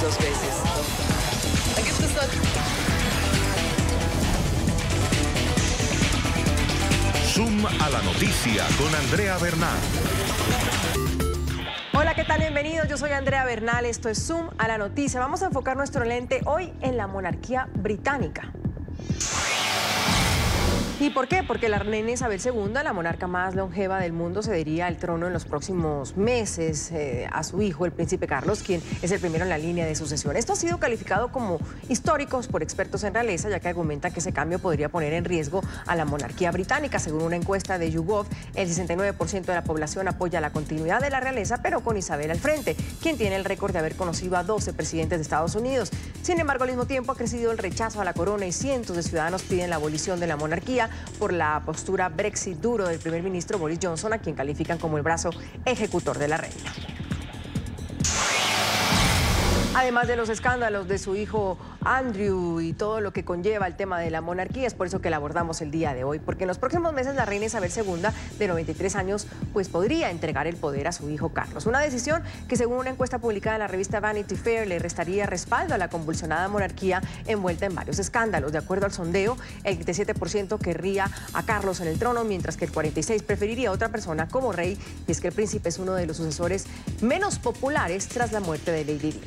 dos veces. Aquí estoy. Zoom a la noticia con Andrea Bernal. Hola, ¿qué tal? Bienvenidos. Yo soy Andrea Bernal. Esto es Zoom a la noticia. Vamos a enfocar nuestro lente hoy en la monarquía británica. ¿Y por qué? Porque la reina Isabel II, la monarca más longeva del mundo, cedería el trono en los próximos meses eh, a su hijo, el príncipe Carlos, quien es el primero en la línea de sucesión. Esto ha sido calificado como históricos por expertos en realeza, ya que argumenta que ese cambio podría poner en riesgo a la monarquía británica. Según una encuesta de YouGov, el 69% de la población apoya la continuidad de la realeza, pero con Isabel al frente, quien tiene el récord de haber conocido a 12 presidentes de Estados Unidos. Sin embargo, al mismo tiempo ha crecido el rechazo a la corona y cientos de ciudadanos piden la abolición de la monarquía por la postura Brexit duro del primer ministro Boris Johnson, a quien califican como el brazo ejecutor de la reina. Además de los escándalos de su hijo Andrew y todo lo que conlleva el tema de la monarquía, es por eso que la abordamos el día de hoy, porque en los próximos meses la reina Isabel II, de 93 años, pues podría entregar el poder a su hijo Carlos. Una decisión que según una encuesta publicada en la revista Vanity Fair le restaría respaldo a la convulsionada monarquía envuelta en varios escándalos. De acuerdo al sondeo, el 37% querría a Carlos en el trono, mientras que el 46% preferiría a otra persona como rey, y es que el príncipe es uno de los sucesores menos populares tras la muerte de Lady Di.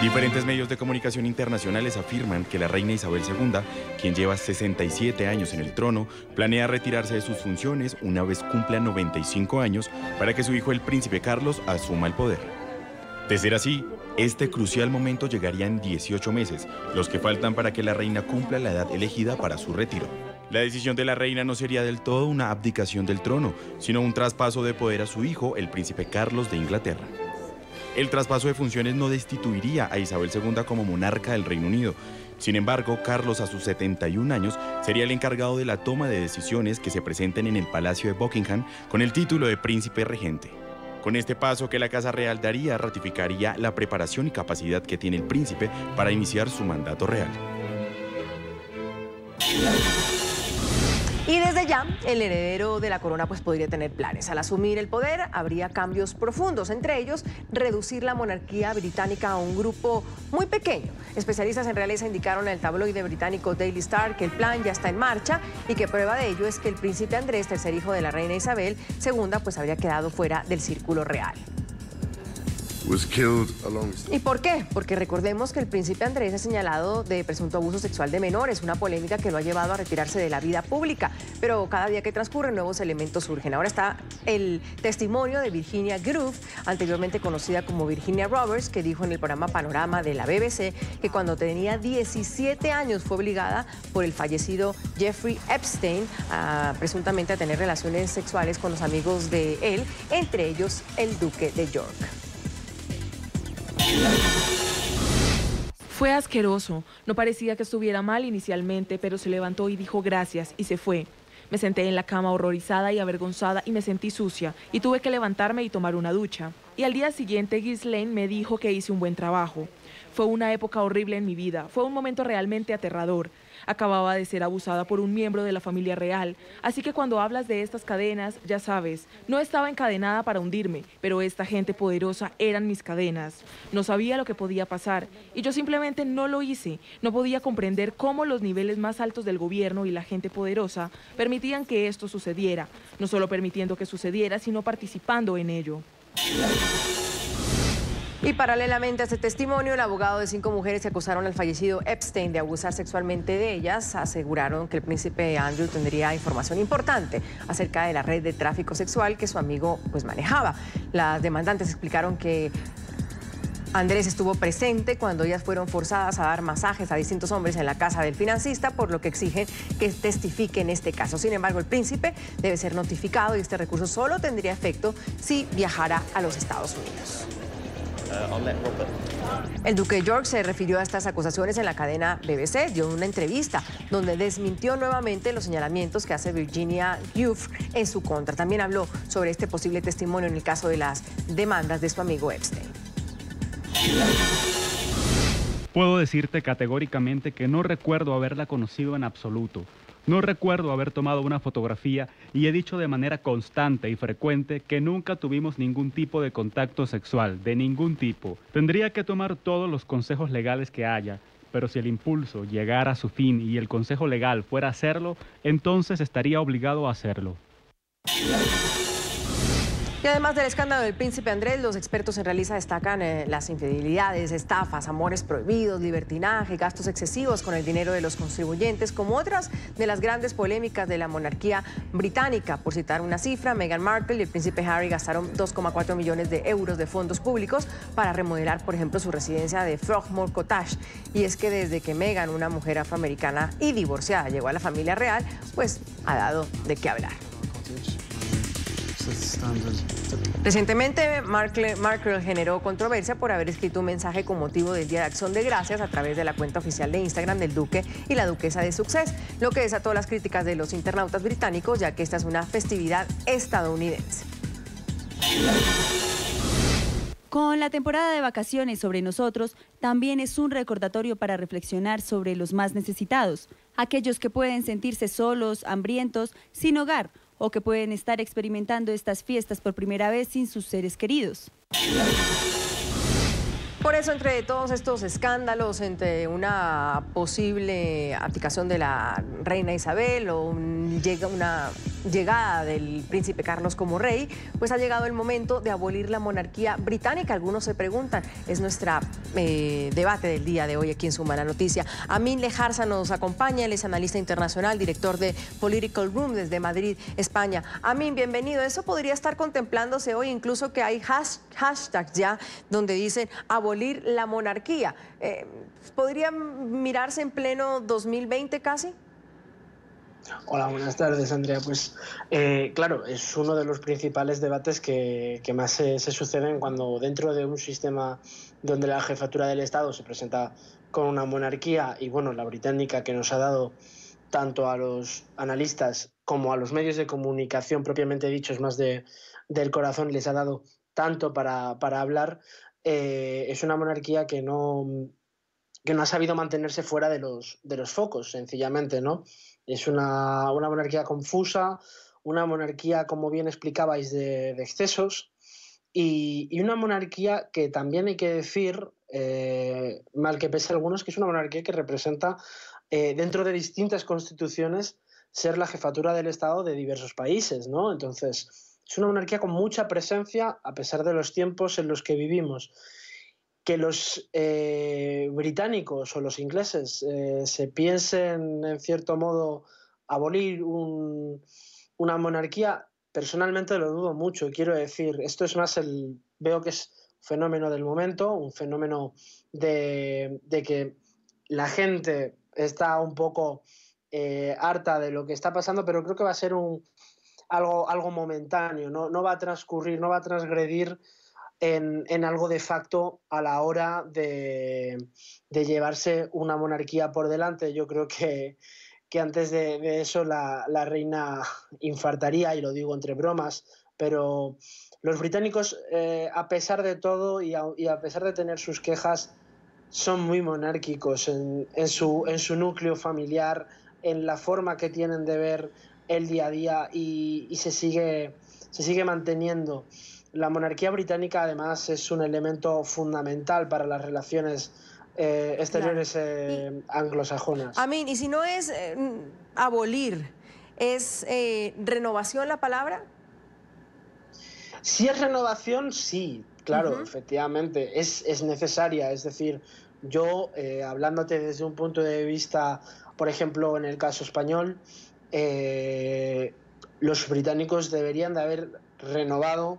Diferentes medios de comunicación internacionales afirman que la reina Isabel II, quien lleva 67 años en el trono, planea retirarse de sus funciones una vez cumpla 95 años para que su hijo el príncipe Carlos asuma el poder. De ser así, este crucial momento llegaría en 18 meses, los que faltan para que la reina cumpla la edad elegida para su retiro. La decisión de la reina no sería del todo una abdicación del trono, sino un traspaso de poder a su hijo, el príncipe Carlos de Inglaterra. El traspaso de funciones no destituiría a Isabel II como monarca del Reino Unido. Sin embargo, Carlos a sus 71 años sería el encargado de la toma de decisiones que se presenten en el Palacio de Buckingham con el título de príncipe regente. Con este paso que la Casa Real daría, ratificaría la preparación y capacidad que tiene el príncipe para iniciar su mandato real. Y desde ya, el heredero de la corona pues, podría tener planes. Al asumir el poder, habría cambios profundos, entre ellos reducir la monarquía británica a un grupo muy pequeño. Especialistas en realeza indicaron al tabloide británico Daily Star que el plan ya está en marcha y que prueba de ello es que el príncipe Andrés, tercer hijo de la reina Isabel II, pues habría quedado fuera del círculo real. ¿Y por qué? Porque recordemos que el príncipe Andrés ha señalado de presunto abuso sexual de menores, una polémica que lo ha llevado a retirarse de la vida pública. Pero cada día que transcurre nuevos elementos surgen. Ahora está el testimonio de Virginia Groove, anteriormente conocida como Virginia Roberts, que dijo en el programa Panorama de la BBC que cuando tenía 17 años fue obligada por el fallecido Jeffrey Epstein a, presuntamente a tener relaciones sexuales con los amigos de él, entre ellos el duque de York. Fue asqueroso, no parecía que estuviera mal inicialmente, pero se levantó y dijo gracias y se fue. Me senté en la cama horrorizada y avergonzada y me sentí sucia y tuve que levantarme y tomar una ducha. Y al día siguiente Ghislaine me dijo que hice un buen trabajo. Fue una época horrible en mi vida, fue un momento realmente aterrador. Acababa de ser abusada por un miembro de la familia real, así que cuando hablas de estas cadenas, ya sabes, no estaba encadenada para hundirme, pero esta gente poderosa eran mis cadenas. No sabía lo que podía pasar y yo simplemente no lo hice. No podía comprender cómo los niveles más altos del gobierno y la gente poderosa permitían que esto sucediera, no solo permitiendo que sucediera, sino participando en ello. Y paralelamente a este testimonio, el abogado de cinco mujeres que acusaron al fallecido Epstein de abusar sexualmente de ellas aseguraron que el príncipe Andrew tendría información importante acerca de la red de tráfico sexual que su amigo pues, manejaba. Las demandantes explicaron que Andrés estuvo presente cuando ellas fueron forzadas a dar masajes a distintos hombres en la casa del financista, por lo que exigen que testifique en este caso. Sin embargo, el príncipe debe ser notificado y este recurso solo tendría efecto si viajara a los Estados Unidos. Eh, el duque York se refirió a estas acusaciones en la cadena BBC, dio una entrevista donde desmintió nuevamente los señalamientos que hace Virginia Youth en su contra. También habló sobre este posible testimonio en el caso de las demandas de su amigo Epstein. Puedo decirte categóricamente que no recuerdo haberla conocido en absoluto. No recuerdo haber tomado una fotografía y he dicho de manera constante y frecuente que nunca tuvimos ningún tipo de contacto sexual, de ningún tipo. Tendría que tomar todos los consejos legales que haya, pero si el impulso llegara a su fin y el consejo legal fuera hacerlo, entonces estaría obligado a hacerlo. Y además del escándalo del príncipe Andrés, los expertos en realiza destacan eh, las infidelidades, estafas, amores prohibidos, libertinaje, gastos excesivos con el dinero de los contribuyentes, como otras de las grandes polémicas de la monarquía británica. Por citar una cifra, Meghan Markle y el príncipe Harry gastaron 2,4 millones de euros de fondos públicos para remodelar, por ejemplo, su residencia de Frogmore Cottage. Y es que desde que Meghan, una mujer afroamericana y divorciada, llegó a la familia real, pues ha dado de qué hablar. Recientemente, Markle, generó controversia por haber escrito un mensaje con motivo del Día de Acción de Gracias a través de la cuenta oficial de Instagram del Duque y la Duquesa de Success, lo que desató las críticas de los internautas británicos, ya que esta es una festividad estadounidense. Con la temporada de vacaciones sobre nosotros, también es un recordatorio para reflexionar sobre los más necesitados, aquellos que pueden sentirse solos, hambrientos, sin hogar o que pueden estar experimentando estas fiestas por primera vez sin sus seres queridos. Por eso, entre todos estos escándalos, entre una posible abdicación de la reina Isabel o llega una llegada del príncipe Carlos como rey, pues ha llegado el momento de abolir la monarquía británica. Algunos se preguntan, es nuestro eh, debate del día de hoy aquí en Suma la Noticia. Amin Lejarza nos acompaña, él es analista internacional, director de Political Room desde Madrid, España. Amin, bienvenido. Eso podría estar contemplándose hoy, incluso que hay hashtags ya donde dicen abolir la monarquía. Eh, ¿Podría mirarse en pleno 2020 casi? Hola, buenas tardes, Andrea. Pues eh, claro, es uno de los principales debates que, más se, suceden cuando dentro de un sistema donde la jefatura del Estado se presenta con una monarquía y bueno, la británica que nos ha dado tanto a los analistas como a los medios de comunicación propiamente dichos más de, del corazón les ha dado tanto para, para hablar, eh, es una monarquía que no, no ha sabido mantenerse fuera de los, de los focos, sencillamente, ¿no? Es una, monarquía confusa, una monarquía, como bien explicabais, de, excesos, y, una monarquía que también hay que decir, eh, mal que pese a algunos, que es una monarquía que representa, eh, dentro de distintas constituciones, ser la jefatura del Estado de diversos países, ¿no? Entonces, es una monarquía con mucha presencia a pesar de los tiempos en los que vivimos. Que los eh, británicos o los ingleses eh, se piensen, en cierto modo, abolir una monarquía, personalmente lo dudo mucho. Quiero decir, esto es más el. Veo que es fenómeno del momento, un fenómeno de, que la gente está un poco eh, harta de lo que está pasando, pero creo que va a ser un, algo, algo momentáneo, ¿no? va a transcurrir, no va a transgredir en, algo de facto a la hora de, llevarse una monarquía por delante. Yo creo que, antes de, eso la, reina infartaría, y lo digo entre bromas, pero los británicos, eh, a pesar de todo y a, pesar de tener sus quejas, son muy monárquicos su, en, su, núcleo familiar, en la forma que tienen de ver el día a día y, se, sigue, se sigue manteniendo. La monarquía británica además es un elemento fundamental para las relaciones eh, exteriores eh, anglosajonas. A mí, y si no es eh, mm, abolir, ¿es renovación la palabra? Si es renovación, sí, claro, efectivamente, es, es, necesaria. Es decir, yo, hablándote desde un punto de vista, por ejemplo, en el caso español, eh, los británicos deberían de haber renovado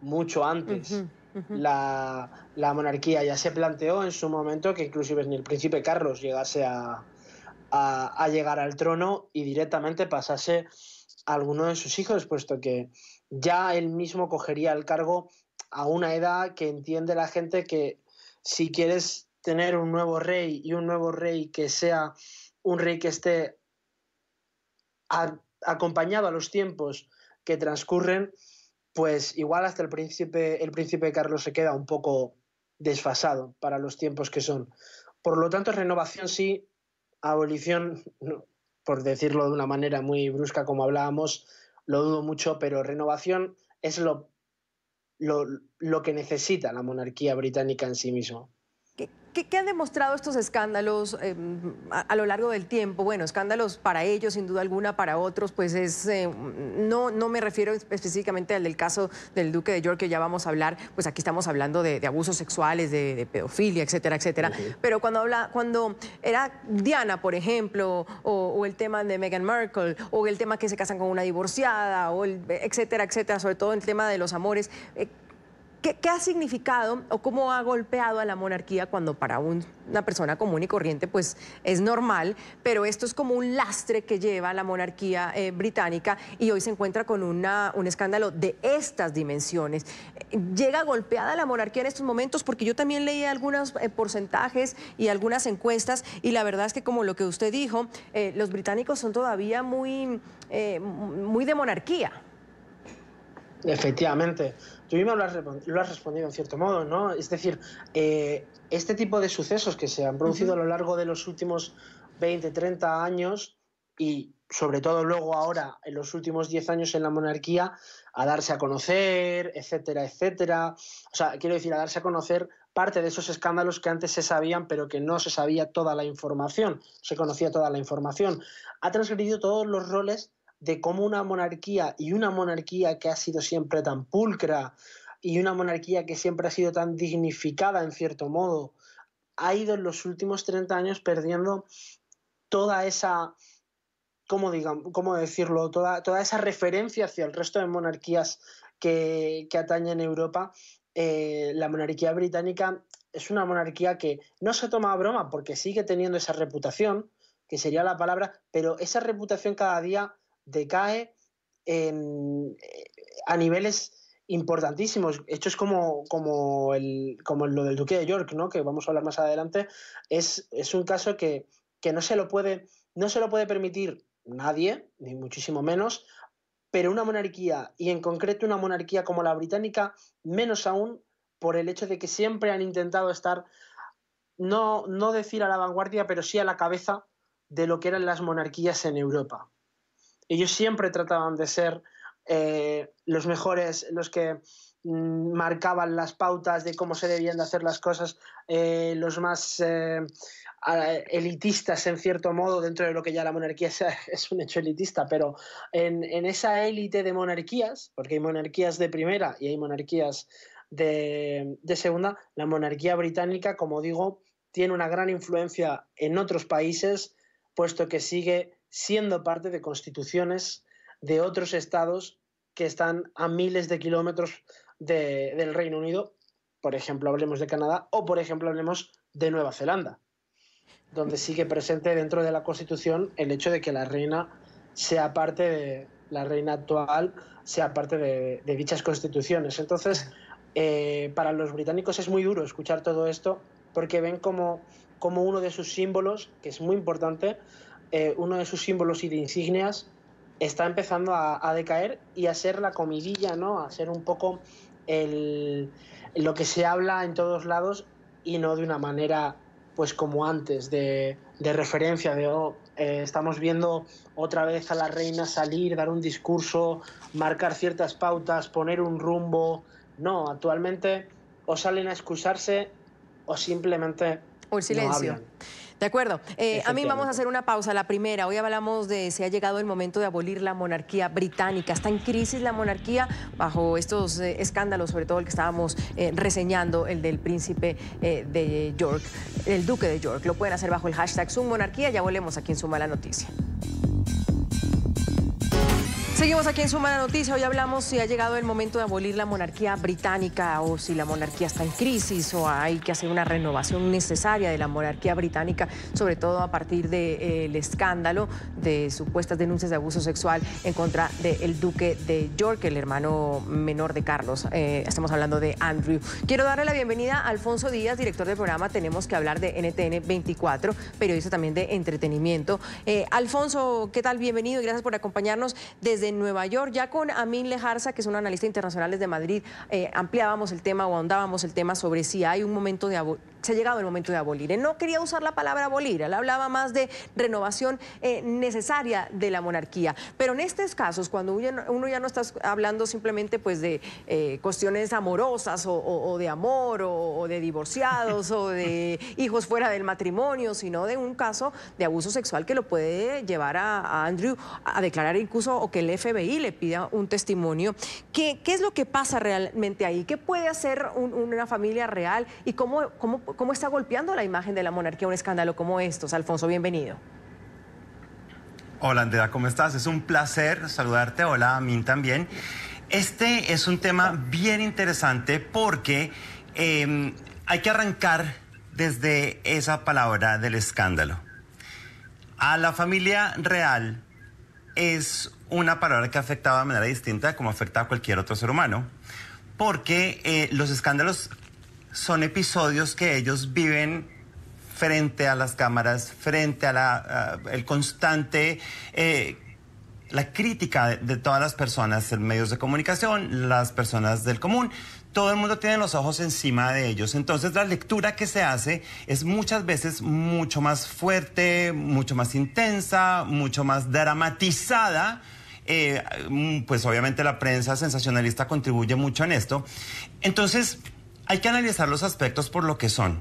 mucho antes. La, monarquía ya se planteó en su momento que inclusive ni el príncipe Carlos llegase a, a llegar al trono y directamente pasase a alguno de sus hijos, puesto que ya él mismo cogería el cargo a una edad que entiende la gente que si quieres tener un nuevo rey y un nuevo rey que sea un rey que esté acompañado a los tiempos que transcurren, pues igual hasta el príncipe, el príncipe Carlos se queda un poco desfasado para los tiempos que son. Por lo tanto, renovación sí, abolición, por decirlo de una manera muy brusca como hablábamos, lo dudo mucho, pero renovación es lo, lo que necesita la monarquía británica en sí mismo. ¿Qué, han demostrado estos escándalos eh, a, lo largo del tiempo? Bueno, escándalos para ellos, sin duda alguna, para otros, pues es, eh, no, no me refiero específicamente al del caso del Duque de York, que ya vamos a hablar, pues aquí estamos hablando de, abusos sexuales, de, pedofilia, etcétera, etcétera. Pero cuando, habla, cuando era Diana, por ejemplo, o, el tema de Meghan Markle, o el tema que se casan con una divorciada, o etcétera, etcétera, sobre todo el tema de los amores, eh, ¿Qué, ha significado o cómo ha golpeado a la monarquía cuando para una persona común y corriente pues es normal, pero esto es como un lastre que lleva la monarquía eh, británica y hoy se encuentra con un escándalo de estas dimensiones? ¿Llega golpeada la monarquía en estos momentos? Porque yo también leí algunos eh, porcentajes y algunas encuestas y la verdad es que como lo que usted dijo, eh, los británicos son todavía muy, muy de monarquía. Efectivamente. Tú mismo lo has, respondido en cierto modo, ¿no? Es decir, eh, este tipo de sucesos que se han producido a lo largo de los últimos 20, 30 años y sobre todo luego ahora, en los últimos 10 años en la monarquía, a darse a conocer, etcétera, etcétera. O sea, quiero decir, a darse a conocer parte de esos escándalos que antes se sabían, pero que no se sabía toda la información, se conocía toda la información. Ha transgredido todos los roles de cómo una monarquía y una monarquía que ha sido siempre tan pulcra y una monarquía que siempre ha sido tan dignificada en cierto modo, ha ido en los últimos 30 años perdiendo toda esa, ¿cómo, cómo decirlo? Toda, toda, esa referencia hacia el resto de monarquías que, que atañen Europa. Eh, la monarquía británica es una monarquía que no se toma a broma porque sigue teniendo esa reputación, que sería la palabra, pero esa reputación cada día decae eh, a niveles importantísimos. Esto es como, como, el, lo del Duque de York, ¿no? que vamos a hablar más adelante, es, un caso que, no, se lo puede, no se lo puede permitir nadie, ni muchísimo menos, pero una monarquía, y en concreto una monarquía como la británica, menos aún por el hecho de que siempre han intentado estar, no decir a la vanguardia, pero sí a la cabeza de lo que eran las monarquías en Europa ellos siempre trataban de ser eh, los mejores, los que mm, marcaban las pautas de cómo se debían de hacer las cosas, eh, los más eh, elitistas en cierto modo, dentro de lo que ya la monarquía es un hecho elitista, pero en, esa élite de monarquías, porque hay monarquías de primera y hay monarquías de, de segunda, la monarquía británica, como digo, tiene una gran influencia en otros países, puesto que sigue siendo parte de constituciones de otros estados que están a miles de kilómetros del Reino Unido, por ejemplo, hablemos de Canadá o, por ejemplo, hablemos de Nueva Zelanda, donde sigue presente dentro de la Constitución el hecho de que la reina sea parte de la reina actual, sea parte de, dichas constituciones. Entonces, eh, para los británicos es muy duro escuchar todo esto porque ven como, como uno de sus símbolos, que es muy importante, eh, uno de sus símbolos y de insignias está empezando a, decaer y a ser la comidilla, ¿no? A ser un poco lo que se habla en todos lados y no de una manera, pues como antes, de, de referencia, de oh, eh, estamos viendo otra vez a la reina salir, dar un discurso, marcar ciertas pautas, poner un rumbo. No, actualmente o salen a excusarse o simplemente... un silencio. De acuerdo. Eh, a mí vamos a hacer una pausa. La primera, hoy hablamos de si ha llegado el momento de abolir la monarquía británica. Está en crisis la monarquía bajo estos eh, escándalos, sobre todo el que estábamos eh, reseñando, el del príncipe de York, el duque de York. Lo pueden hacer bajo el hashtag Submonarquía. Ya volvemos aquí en Suma la Noticia. Seguimos aquí en Sumana Noticia. Hoy hablamos si ha llegado el momento de abolir la monarquía británica o si la monarquía está en crisis o hay que hacer una renovación necesaria de la monarquía británica, sobre todo a partir del eh, escándalo de supuestas denuncias de abuso sexual en contra del duque de York, el hermano menor de Carlos. Eh, estamos hablando de Andrew. Quiero darle la bienvenida a Alfonso Díaz, director del programa Tenemos que hablar de NTN 24, periodista también de entretenimiento. Eh, Alfonso, ¿qué tal? Bienvenido y gracias por acompañarnos desde Nueva York. Ya con Amin Lejarza, que es un analista internacional desde Madrid, eh, ampliábamos el tema o ahondábamos el tema sobre si hay un momento de se ha llegado el momento de abolir. Él no quería usar la palabra abolir, él hablaba más de renovación eh, necesaria de la monarquía. Pero en estos casos, cuando uno ya no está hablando simplemente pues, de eh, cuestiones amorosas o, de amor o, de divorciados o de hijos fuera del matrimonio, sino de un caso de abuso sexual que lo puede llevar a, Andrew a declarar incluso o que le FBI le pida un testimonio. ¿Qué, qué es lo que pasa realmente ahí? ¿Qué puede hacer una familia real y cómo, cómo, cómo está golpeando la imagen de la monarquía un escándalo como estos? Alfonso, bienvenido. Hola Andrea, ¿cómo estás? Es un placer saludarte. Hola a mí también. Este es un tema bien interesante porque em, hay que arrancar desde esa palabra del escándalo. A la familia real es una palabra que afectaba de manera distinta de como afecta a cualquier otro ser humano, porque eh, los escándalos son episodios que ellos viven frente a las cámaras, frente a la el constante eh, la crítica de, todas las personas, medios de comunicación, las personas del común. Todo el mundo tiene los ojos encima de ellos. Entonces la lectura que se hace es muchas veces mucho más fuerte, mucho más intensa, mucho más dramatizada eh, mm, pues obviamente la prensa sensacionalista contribuye mucho en esto. Entonces, hay que analizar los aspectos por lo que son.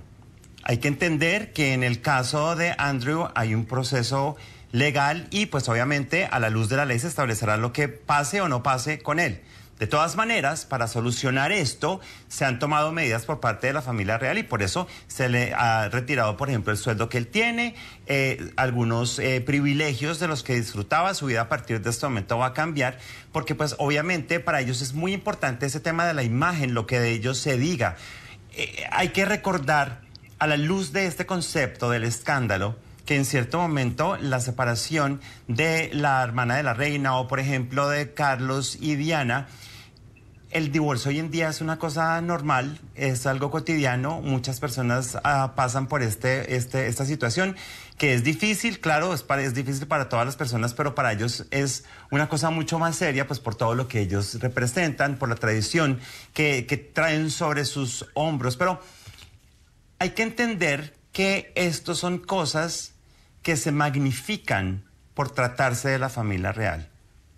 Hay que entender que en el caso de Andrew hay un proceso legal y pues obviamente a la luz de la ley se establecerá lo que pase o no pase con él. De todas maneras, para solucionar esto, se han tomado medidas por parte de la familia real y por eso se le ha retirado, por ejemplo, el sueldo que él tiene, eh, algunos eh, privilegios de los que disfrutaba, su vida a partir de este momento va a cambiar, porque pues obviamente para ellos es muy importante ese tema de la imagen, lo que de ellos se diga. Eh, hay que recordar, a la luz de este concepto del escándalo, que en cierto momento la separación de la hermana de la reina o por ejemplo de Carlos y Diana el divorcio hoy en día es una cosa normal, es algo cotidiano, muchas personas ah, pasan por este, este, esta situación que es difícil, claro, es, difícil para todas las personas, pero para ellos es una cosa mucho más seria, pues por todo lo que ellos representan, por la tradición que, traen sobre sus hombros. Pero hay que entender que estos son cosas que se magnifican por tratarse de la familia real.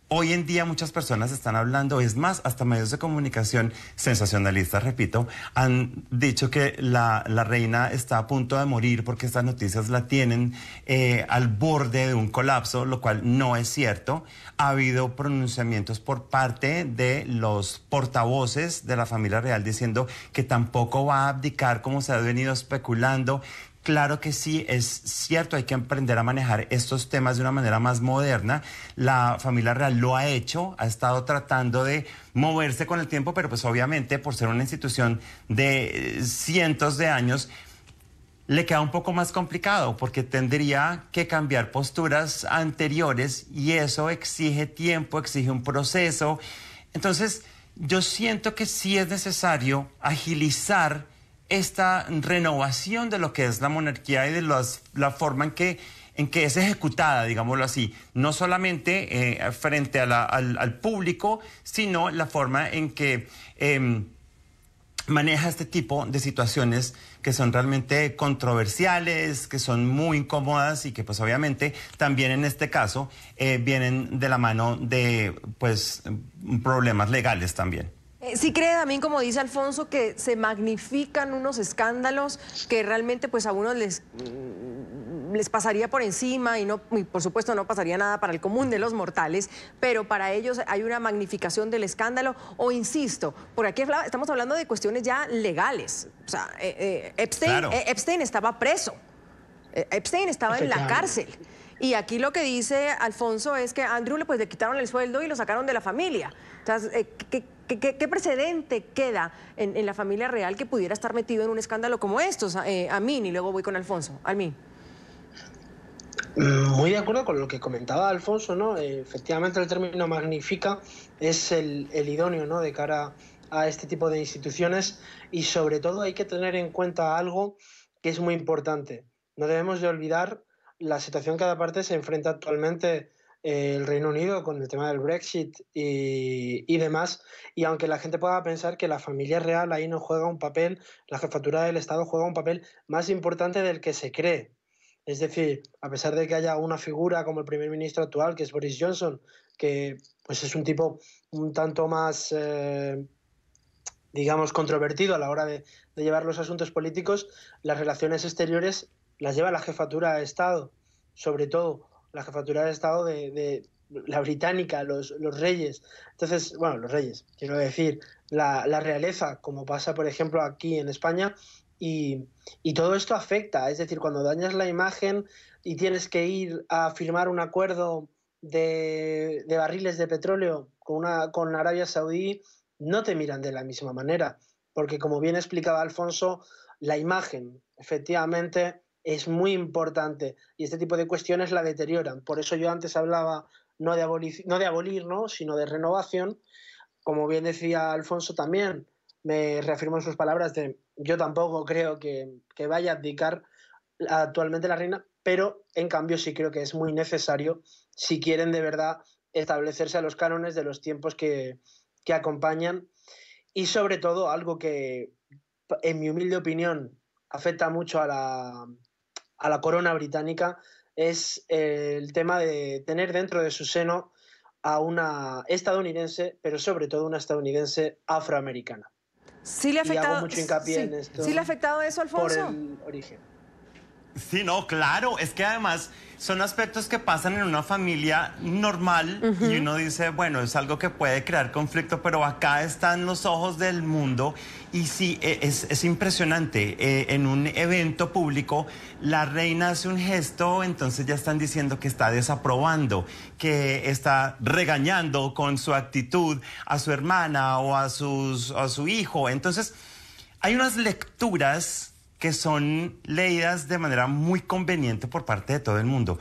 Hoy en día muchas personas están hablando, es más, hasta medios de comunicación sensacionalistas, repito, han dicho que la, reina está a punto de morir porque estas noticias la tienen eh, al borde de un colapso, lo cual no es cierto. Ha habido pronunciamientos por parte de los portavoces de la familia real diciendo que tampoco va a abdicar como se ha venido especulando, Claro que sí, es cierto, hay que aprender a manejar estos temas de una manera más moderna. La familia real lo ha hecho, ha estado tratando de moverse con el tiempo, pero pues obviamente por ser una institución de eh, cientos de años, le queda un poco más complicado porque tendría que cambiar posturas anteriores y eso exige tiempo, exige un proceso. Entonces, yo siento que sí es necesario agilizar esta renovación de lo que es la monarquía y de la forma en que, en que es ejecutada, digámoslo así, no solamente eh, frente al, público, sino la forma en que em, maneja este tipo de situaciones que son realmente controversiales, que son muy incómodas y que pues obviamente también en este caso eh, vienen de la mano de pues problemas legales también. Eh, sí cree también, como dice Alfonso, que se magnifican unos escándalos que realmente pues a unos les, mm, les pasaría por encima y, no, por supuesto no pasaría nada para el común de los mortales, pero para ellos hay una magnificación del escándalo o insisto, por aquí estamos hablando de cuestiones ya legales. O sea, eh, eh, Epstein, estaba preso, Epstein estaba en la cárcel. Y aquí lo que dice Alfonso es que a Andrew pues, le quitaron el sueldo y lo sacaron de la familia. ¿Qué, precedente queda en, la familia real que pudiera estar metido en un escándalo como estos, eh, A mí, Y luego voy con Alfonso. mí. Mm, muy de acuerdo con lo que comentaba Alfonso, ¿no? Eh, efectivamente el término magnifica es el, idóneo, ¿no? De cara a este tipo de instituciones y sobre todo hay que tener en cuenta algo que es muy importante. No debemos de olvidar la situación que cada parte se enfrenta actualmente el Reino Unido con el tema del Brexit y, demás. Y aunque la gente pueda pensar que la familia real ahí no juega un papel, la jefatura del Estado juega un papel más importante del que se cree. Es decir, a pesar de que haya una figura como el primer ministro actual, que es Boris Johnson, que pues es un tipo un tanto más... Eh, digamos, controvertido a la hora de, de, llevar los asuntos políticos, las relaciones exteriores las lleva la jefatura de Estado, sobre todo, la jefatura de Estado de, de la británica, los, los, reyes. Entonces, bueno, los reyes, quiero decir, la, realeza, como pasa, por ejemplo, aquí en España, y, todo esto afecta. Es decir, cuando dañas la imagen y tienes que ir a firmar un acuerdo de, barriles de petróleo con, una, con Arabia Saudí, no te miran de la misma manera. Porque, como bien explicaba Alfonso, la imagen, efectivamente, es muy importante y este tipo de cuestiones la deterioran. Por eso yo antes hablaba no de, abolir, no de abolir, sino de renovación. Como bien decía Alfonso también, me reafirmo en sus palabras de yo tampoco creo que, vaya a abdicar actualmente la reina, pero en cambio sí creo que es muy necesario si quieren de verdad establecerse a los cánones de los tiempos que, que acompañan y sobre todo algo que, en mi humilde opinión, afecta mucho a la, a la corona británica es eh, el tema de tener dentro de su seno a una estadounidense, pero sobre todo una estadounidense afroamericana. Sí le ha afectado, y hago mucho hincapié en esto ¿sí le ha afectado eso, Alfonso. Por el origen. Sí, no, claro. Es que además son aspectos que pasan en una familia normal y uno dice, bueno, es algo que puede crear conflicto, pero acá están los ojos del mundo y sí, e, es, impresionante. E, en un evento público, la reina hace un gesto, entonces ya están diciendo que está desaprobando, que está regañando con su actitud a su hermana o a, sus, a su hijo. Entonces, hay unas lecturas que son leídas de manera muy conveniente por parte de todo el mundo.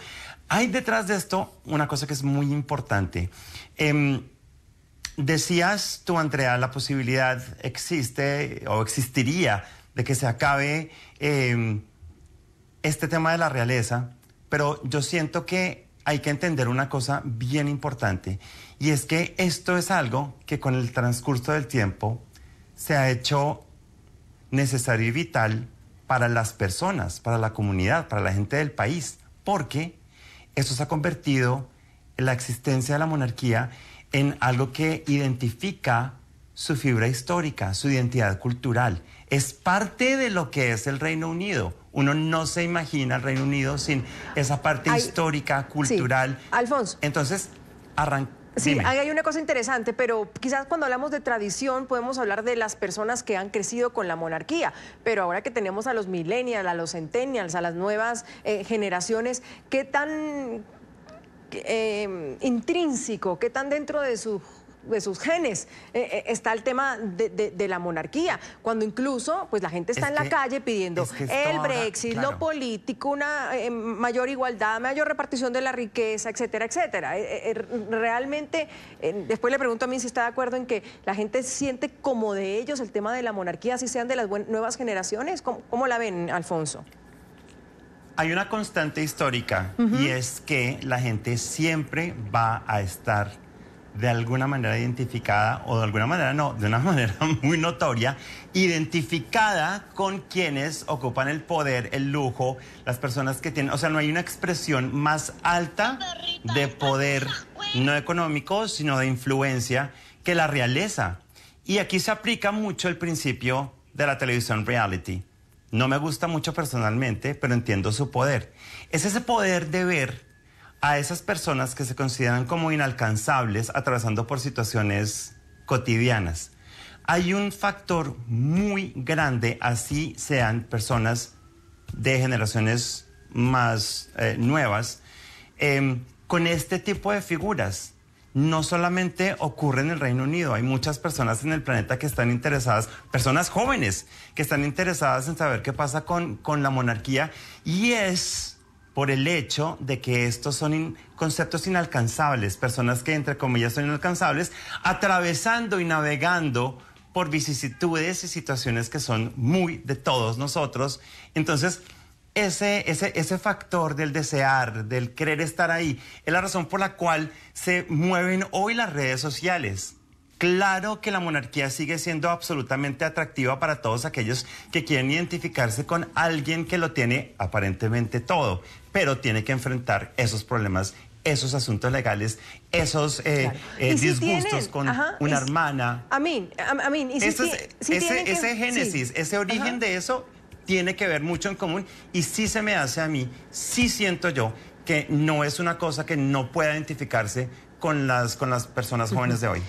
Hay detrás de esto una cosa que es muy importante. Em, decías tú, Andrea, la posibilidad existe o existiría de que se acabe em, este tema de la realeza, pero yo siento que hay que entender una cosa bien importante, y es que esto es algo que con el transcurso del tiempo se ha hecho necesario y vital para las personas, para la comunidad, para la gente del país, porque eso se ha convertido en la existencia de la monarquía en algo que identifica su fibra histórica, su identidad cultural. Es parte de lo que es el Reino Unido. Uno no se imagina el Reino Unido sin esa parte histórica, cultural. Alfonso. Entonces, arrancamos Sí, hay una cosa interesante, pero quizás cuando hablamos de tradición podemos hablar de las personas que han crecido con la monarquía, pero ahora que tenemos a los millennials, a los centennials, a las nuevas eh, generaciones, ¿qué tan eh, intrínseco, qué tan dentro de su de sus genes. Eh, eh, está el tema de, la monarquía, cuando incluso pues la gente está en la calle pidiendo el Brexit, lo político, una eh, mayor igualdad, mayor repartición de la riqueza, etcétera, etcétera. Er, realmente, después le pregunto a mí si está de acuerdo en que la gente siente como de ellos el tema de la monarquía, si sean de las nuevas generaciones. ¿Cómo, la ven, Alfonso? Hay una constante histórica y es que la gente siempre va a estar de alguna manera identificada, o de alguna manera no, de una manera muy notoria, identificada con quienes ocupan el poder, el lujo, las personas que tienen, o sea, no hay una expresión más alta de poder, no económico, sino de influencia, que la realeza. Y aquí se aplica mucho el principio de la televisión reality. No me gusta mucho personalmente, pero entiendo su poder. Es ese poder de ver a esas personas que se consideran como inalcanzables atravesando por situaciones cotidianas. Hay un factor muy grande, así sean personas de generaciones más eh, nuevas, em, con este tipo de figuras. No solamente ocurre en el Reino Unido, hay muchas personas en el planeta que están interesadas, personas jóvenes que están interesadas en saber qué pasa con, con la monarquía y es por el hecho de que estos son conceptos inalcanzables, personas que entre comillas son inalcanzables, atravesando y navegando por vicisitudes y situaciones que son muy de todos nosotros. Entonces, ese, ese factor del desear, del querer estar ahí, es la razón por la cual se mueven hoy las redes sociales. Claro que la monarquía sigue siendo absolutamente atractiva para todos aquellos que quieren identificarse con alguien que lo tiene aparentemente todo, pero tiene que enfrentar esos problemas, esos asuntos legales, esos eh, eh, disgustos con una hermana. A mí, ese, génesis, ese origen de eso tiene que ver mucho en común y sí se me hace a mí, sí siento yo que no es una cosa que no pueda identificarse con las, con las personas jóvenes de hoy?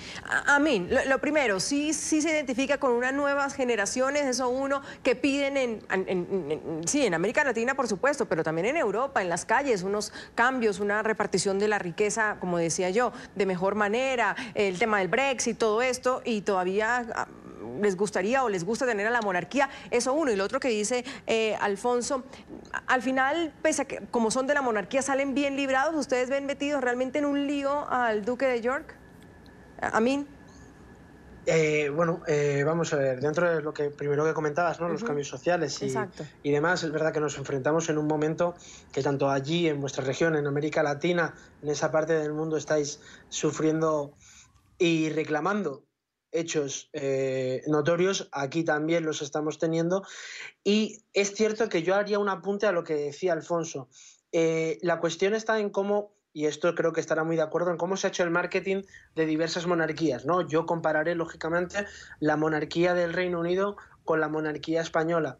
A mí, lo, primero, sí, sí se identifica con unas nuevas generaciones, eso uno que piden en, en, sí, en América Latina, por supuesto, pero también en Europa, en las calles, unos cambios, una repartición de la riqueza, como decía yo, de mejor manera, el tema del Brexit, todo esto, y todavía ah, les gustaría o les gusta tener a la monarquía, eso uno. Y lo otro que dice eh, Alfonso, al final, pese a que como son de la monarquía, salen bien librados, ¿ustedes ven metidos realmente en un lío al duque de York? Amin. Eh, bueno, eh, vamos a ver, dentro de lo que primero que comentabas, ¿no? los cambios sociales y, y, demás, es verdad que nos enfrentamos en un momento que tanto allí, en vuestra región, en América Latina, en esa parte del mundo, estáis sufriendo y reclamando hechos eh, notorios, aquí también los estamos teniendo. Y es cierto que yo haría un apunte a lo que decía Alfonso. Eh, la cuestión está en cómo, y esto creo que estará muy de acuerdo, en cómo se ha hecho el marketing de diversas monarquías. ¿no? Yo compararé, lógicamente, la monarquía del Reino Unido con la monarquía española.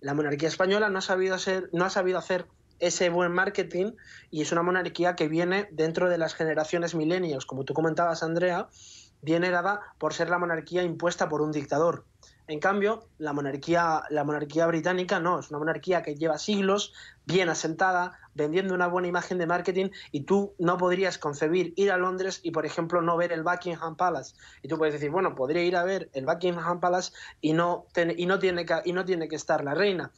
La monarquía española no ha sabido hacer, no ha sabido hacer ese buen marketing y es una monarquía que viene dentro de las generaciones millennials, como tú comentabas, Andrea, viene dada por ser la monarquía impuesta por un dictador. En cambio, la monarquía, la monarquía británica no, es una monarquía que lleva siglos bien asentada, vendiendo una buena imagen de marketing y tú no podrías concebir ir a Londres y, por ejemplo, no ver el Buckingham Palace. Y tú puedes decir, bueno, podría ir a ver el Buckingham Palace y no, y no, tiene, que, y no tiene que estar la reina.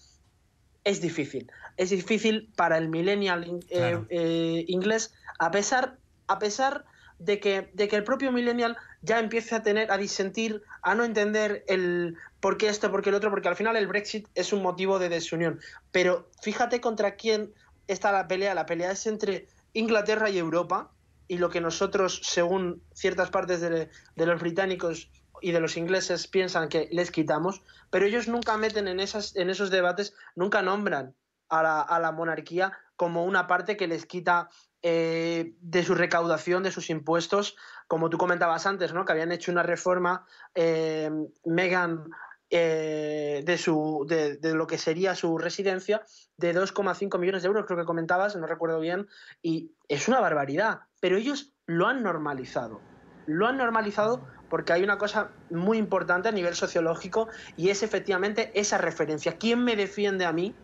Es difícil, es difícil para el millennial eh, eh, inglés, a pesar, a pesar de que, de que el propio millennial ya empiece a tener, a disentir, a no entender el por qué esto, por qué el otro, porque al final el Brexit es un motivo de desunión. Pero fíjate contra quién está la pelea. La pelea es entre Inglaterra y Europa, y lo que nosotros, según ciertas partes de, los británicos y de los ingleses, piensan que les quitamos, pero ellos nunca meten en, esas, en esos debates, nunca nombran a la, monarquía como una parte que les quita eh, de su recaudación, de sus impuestos, como tú comentabas antes, ¿no? que habían hecho una reforma, eh, Megan eh, de, su, de, de, lo que sería su residencia de 2,5 millones de euros, creo que comentabas, no recuerdo bien, y es una barbaridad, pero ellos lo han normalizado. Lo han normalizado porque hay una cosa muy importante a nivel sociológico y es efectivamente esa referencia. ¿Quién me defiende a mí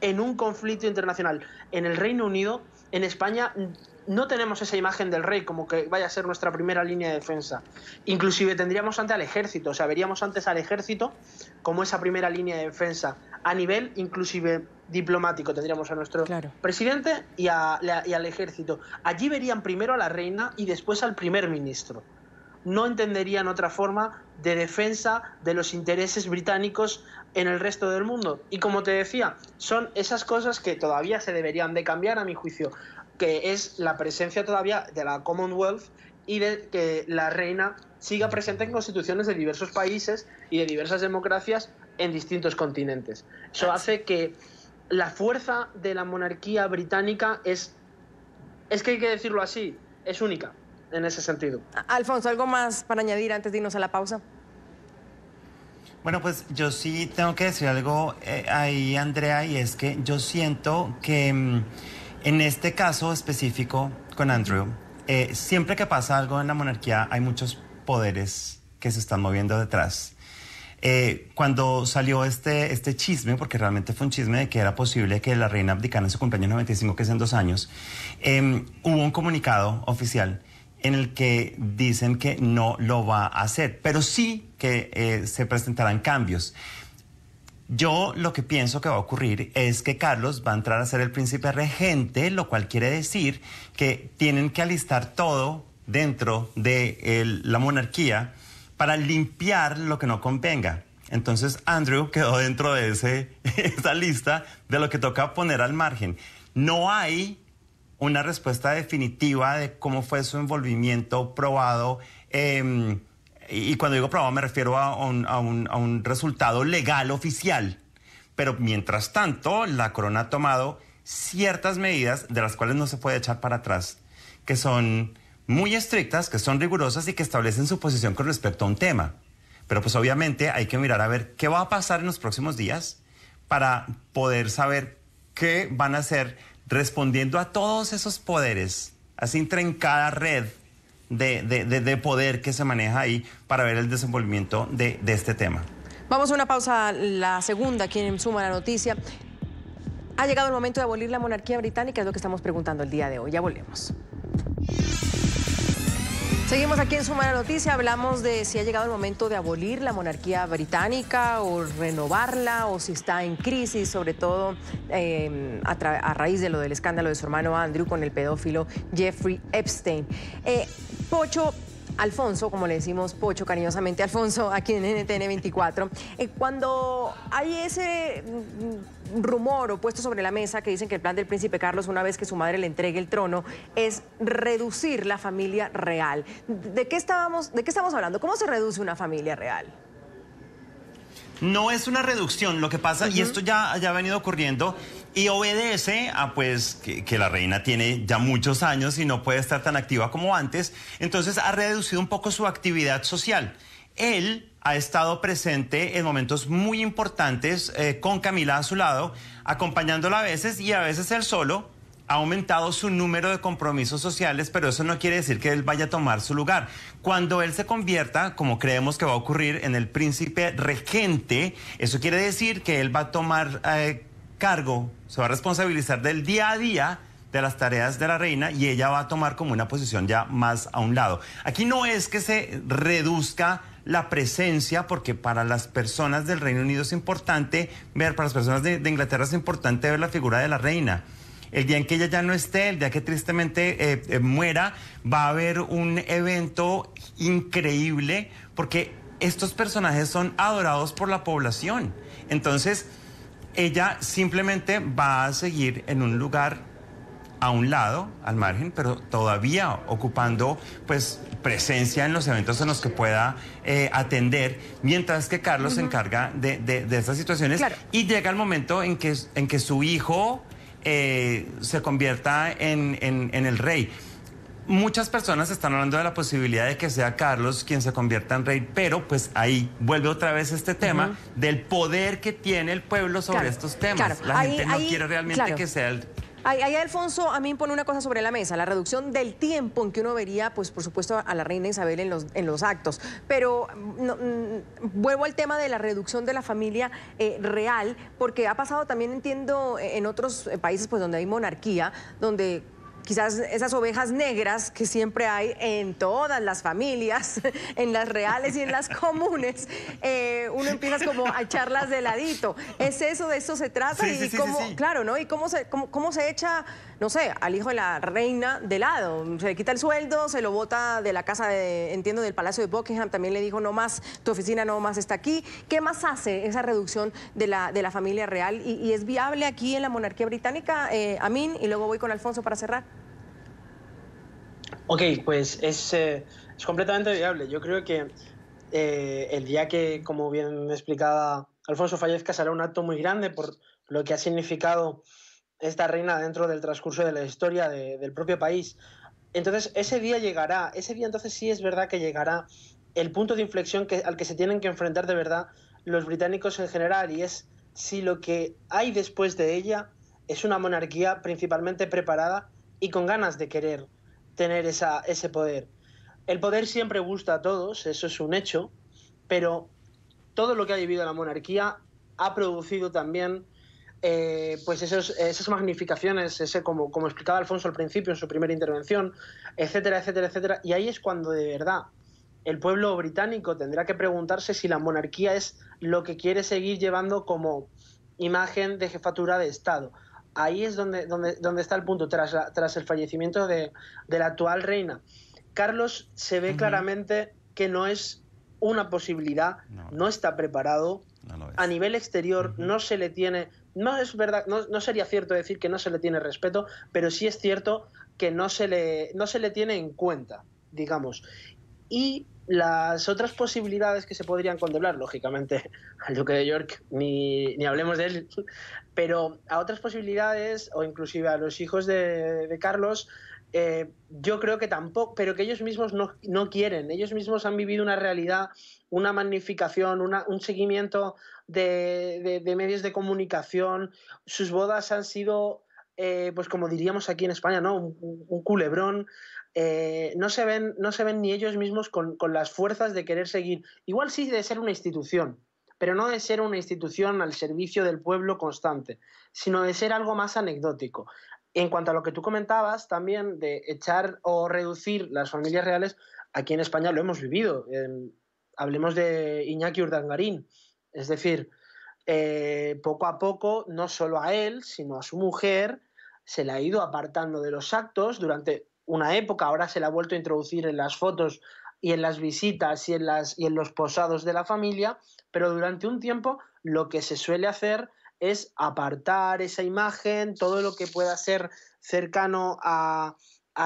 en un conflicto internacional? En el Reino Unido, en España, no tenemos esa imagen del rey como que vaya a ser nuestra primera línea de defensa. Inclusive tendríamos ante al ejército, o sea, veríamos antes al ejército como esa primera línea de defensa. A nivel inclusive diplomático tendríamos a nuestro presidente y, y al ejército. Allí verían primero a la reina y después al primer ministro. No entenderían otra forma de defensa de los intereses británicos en el resto del mundo. Y como te decía, son esas cosas que todavía se deberían de cambiar a mi juicio que es la presencia todavía de la Commonwealth y de que la reina siga presente en constituciones de diversos países y de diversas democracias en distintos continentes. Eso hace que la fuerza de la monarquía británica es, es que hay que decirlo así, es única en ese sentido. Alfonso, ¿algo más para añadir antes de irnos a la pausa? Bueno, pues yo sí tengo que decir algo eh, ahí, Andrea, y es que yo siento que... Mm, en este caso específico con Andrew, eh, siempre que pasa algo en la monarquía hay muchos poderes que se están moviendo detrás. Eh, cuando salió este, este chisme, porque realmente fue un chisme de que era posible que la reina abdicara en su cumpleaños 95, que es en dos años, em, hubo un comunicado oficial en el que dicen que no lo va a hacer, pero sí que eh, se presentarán cambios. Yo lo que pienso que va a ocurrir es que Carlos va a entrar a ser el príncipe regente, lo cual quiere decir que tienen que alistar todo dentro de la monarquía para limpiar lo que no convenga. Entonces Andrew quedó dentro de ese, esa lista de lo que toca poner al margen. No hay una respuesta definitiva de cómo fue su envolvimiento probado. Em, y cuando digo probado me refiero a un, resultado legal oficial. Pero mientras tanto, la corona ha tomado ciertas medidas de las cuales no se puede echar para atrás, que son muy estrictas, que son rigurosas y que establecen su posición con respecto a un tema. Pero pues obviamente hay que mirar a ver qué va a pasar en los próximos días para poder saber qué van a hacer respondiendo a todos esos poderes, así en cada red de, poder que se maneja ahí para ver el desenvolvimiento de, de este tema. Vamos a una pausa, la segunda, quien suma la noticia. Ha llegado el momento de abolir la monarquía británica, es lo que estamos preguntando el día de hoy. Ya volvemos. Seguimos aquí en Sumana Noticia, hablamos de si ha llegado el momento de abolir la monarquía británica o renovarla o si está en crisis, sobre todo em, a, raíz de lo del escándalo de su hermano Andrew con el pedófilo Jeffrey Epstein. Eh, Pocho, Alfonso, como le decimos Pocho cariñosamente, Alfonso, aquí en NTN 24, eh, cuando hay ese rumor o puesto sobre la mesa que dicen que el plan del príncipe Carlos, una vez que su madre le entregue el trono, es reducir la familia real. ¿De qué, estábamos, de qué estamos hablando? ¿Cómo se reduce una familia real? No es una reducción, lo que pasa, y esto ya, ha venido ocurriendo, y obedece a pues que, que, la reina tiene ya muchos años y no puede estar tan activa como antes, entonces ha reducido un poco su actividad social. Él ha estado presente en momentos muy importantes eh, con Camila a su lado, acompañándola a veces y a veces él solo. Ha aumentado su número de compromisos sociales, pero eso no quiere decir que él vaya a tomar su lugar. Cuando él se convierta, como creemos que va a ocurrir, en el príncipe regente, eso quiere decir que él va a tomar eh, cargo, se va a responsabilizar del día a día de las tareas de la reina y ella va a tomar como una posición ya más a un lado. Aquí no es que se reduzca la presencia, porque para las personas del Reino Unido es importante ver, para las personas de, Inglaterra es importante ver la figura de la reina. El día en que ella ya no esté, el día que tristemente eh, eh, muera, va a haber un evento increíble, porque estos personajes son adorados por la población. Entonces, ella simplemente va a seguir en un lugar a un lado, al margen, pero todavía ocupando pues presencia en los eventos en los que pueda eh, atender, mientras que Carlos se encarga de, de, estas situaciones y llega el momento en que, en que su hijo eh, se convierta en, el rey. Muchas personas están hablando de la posibilidad de que sea Carlos quien se convierta en rey, pero pues ahí vuelve otra vez este tema del poder que tiene el pueblo sobre estos temas. la gente no quiere realmente que sea el, Ahí, Alfonso a mí pone una cosa sobre la mesa, la reducción del tiempo en que uno vería, pues por supuesto, a la reina Isabel en los, en los actos. Pero mm, mm, vuelvo al tema de la reducción de la familia eh, real, porque ha pasado también, entiendo, e, en otros eh, países pues donde hay monarquía, donde quizás esas ovejas negras que siempre hay en todas las familias, en las reales y en las comunes, eh, uno empieza como a echarlas de ladito. ¿Es eso, de eso se trata? y Claro, ¿no? ¿Y cómo se, cómo, se echa, no sé, al hijo de la reina de lado? Se le quita el sueldo, se lo bota de la casa, de, entiendo, del Palacio de Buckingham, también le dijo, no más, tu oficina no más está aquí. ¿Qué más hace esa reducción de la, de la familia real? ¿Y, es viable aquí en la monarquía británica, eh, Amin? Y luego voy con Alfonso para cerrar. Ok, pues eh, es, completamente viable. Yo creo que eh, el día que, como bien explicaba Alfonso, fallezca será un acto muy grande por lo que ha significado esta reina dentro del transcurso de la historia del propio país. Entonces, ese día llegará, ese día entonces sí es verdad que llegará el punto de inflexión al que se tienen que enfrentar de verdad los británicos en general y es si lo que hay después de ella es una monarquía principalmente preparada y con ganas de querer tener ese poder. El poder siempre gusta a todos, eso es un hecho, pero todo lo que ha vivido la monarquía ha producido también eh, pues esas magnificaciones, ese como, como explicaba Alfonso al principio en su primera intervención, etcétera, etcétera, etcétera. Y ahí es cuando de verdad el pueblo británico tendrá que preguntarse si la monarquía es lo que quiere seguir llevando como imagen de jefatura de Estado ahí es donde, donde, está el punto, tras, el fallecimiento de, la actual reina. Carlos se ve claramente que no es una posibilidad, no, está preparado. a nivel exterior no se le tiene, no es verdad, no, sería cierto decir que no se le tiene respeto, pero sí es cierto que no se le, no se le tiene en cuenta, digamos. Y las otras posibilidades que se podrían contemplar, lógicamente al Duque de York ni, hablemos de él, pero a otras posibilidades o inclusive a los hijos de, Carlos, eh, yo creo que tampoco, pero que ellos mismos no, quieren, ellos mismos han vivido una realidad, una magnificación, un seguimiento de, medios de comunicación, sus bodas han sido eh, pues como diríamos aquí en España, ¿no? un, culebrón. Eh, no, se ven, no se ven ni ellos mismos con, las fuerzas de querer seguir. Igual sí de ser una institución, pero no de ser una institución al servicio del pueblo constante, sino de ser algo más anecdótico. En cuanto a lo que tú comentabas, también de echar o reducir las familias reales, aquí en España lo hemos vivido. hablemos de Iñaki Urdangarín. Es decir, eh, poco a poco, no solo a él, sino a su mujer, se le ha ido apartando de los actos durante una época, ahora se la ha vuelto a introducir en las fotos y en las visitas y en, las, y en los posados de la familia, pero durante un tiempo lo que se suele hacer es apartar esa imagen, todo lo que pueda ser cercano a,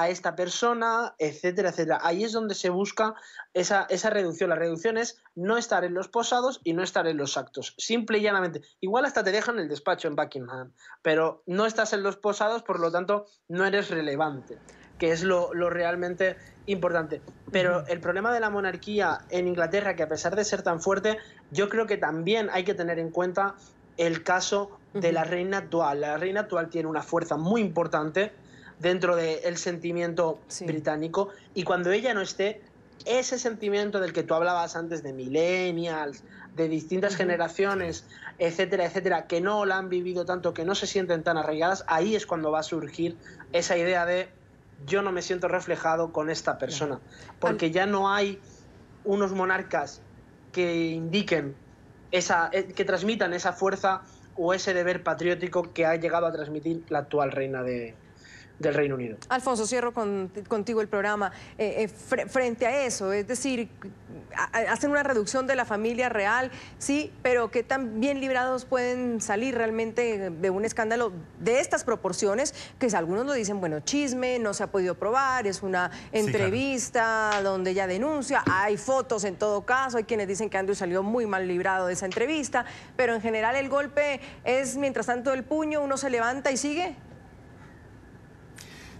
esta persona, etcétera, etcétera. Ahí es donde se busca esa, esa, reducción. La reducción es no estar en los posados y no estar en los actos. Simple y llanamente. Igual hasta te dejan el despacho en Buckingham, pero no estás en los posados, por lo tanto no eres relevante que es lo, realmente importante. Pero el problema de la monarquía en Inglaterra, que a pesar de ser tan fuerte, yo creo que también hay que tener en cuenta el caso de la reina actual. La reina actual tiene una fuerza muy importante dentro del sentimiento británico y cuando ella no esté, ese sentimiento del que tú hablabas antes de millennials, de distintas generaciones, etcétera, etcétera, que no la han vivido tanto, que no se sienten tan arraigadas, ahí es cuando va a surgir esa idea de yo no me siento reflejado con esta persona, porque ya no hay unos monarcas que indiquen esa, eh, que transmitan esa fuerza o ese deber patriótico que ha llegado a transmitir la actual reina de, del Reino Unido. Alfonso, cierro contigo el programa. Eh, eh, frente a eso, es decir, hacen una reducción de la familia real, sí, pero qué tan bien librados pueden salir realmente de un escándalo de estas proporciones, que algunos lo dicen, bueno, chisme, no se ha podido probar, es una entrevista donde ya denuncia, hay fotos en todo caso, hay quienes dicen que Andrew salió muy mal librado de esa entrevista, pero en general el golpe es, mientras tanto, el puño, uno se levanta y sigue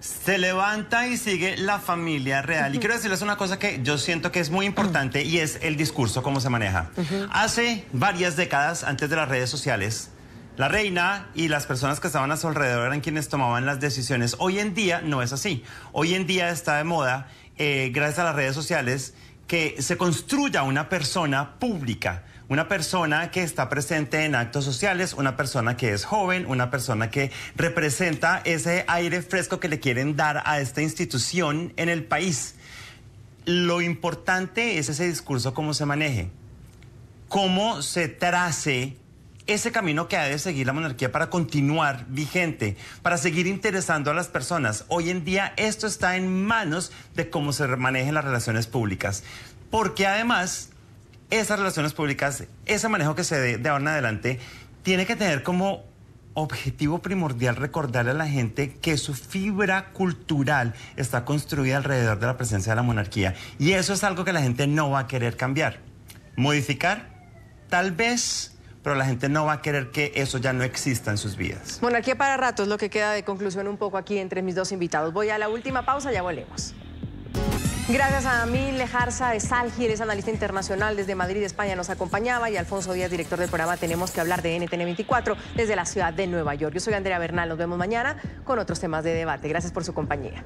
se levanta y sigue la familia real. Y quiero decirles una cosa que yo siento que es muy importante y es el discurso, cómo se maneja. Hace varias décadas, antes de las redes sociales, la reina y las personas que estaban a su alrededor eran quienes tomaban las decisiones. Hoy en día no es así. Hoy en día está de moda, eh, gracias a las redes sociales, que se construya una persona pública una persona que está presente en actos sociales, una persona que es joven, una persona que representa ese aire fresco que le quieren dar a esta institución en el país. Lo importante es ese discurso, cómo se maneje, cómo se trace ese camino que ha de seguir la monarquía para continuar vigente, para seguir interesando a las personas. Hoy en día esto está en manos de cómo se manejen las relaciones públicas, porque además esas relaciones públicas, ese manejo que se dé de ahora en adelante, tiene que tener como objetivo primordial recordarle a la gente que su fibra cultural está construida alrededor de la presencia de la monarquía. Y eso es algo que la gente no va a querer cambiar. Modificar, tal vez, pero la gente no va a querer que eso ya no exista en sus vidas. Monarquía para rato es lo que queda de conclusión un poco aquí entre mis dos invitados. Voy a la última pausa, ya volvemos. Gracias a Amil Lejarza de Salgi, es analista internacional desde Madrid, España, nos acompañaba y Alfonso Díaz, director del programa Tenemos que hablar de NTN 24 desde la ciudad de Nueva York. Yo soy Andrea Bernal, nos vemos mañana con otros temas de debate. Gracias por su compañía.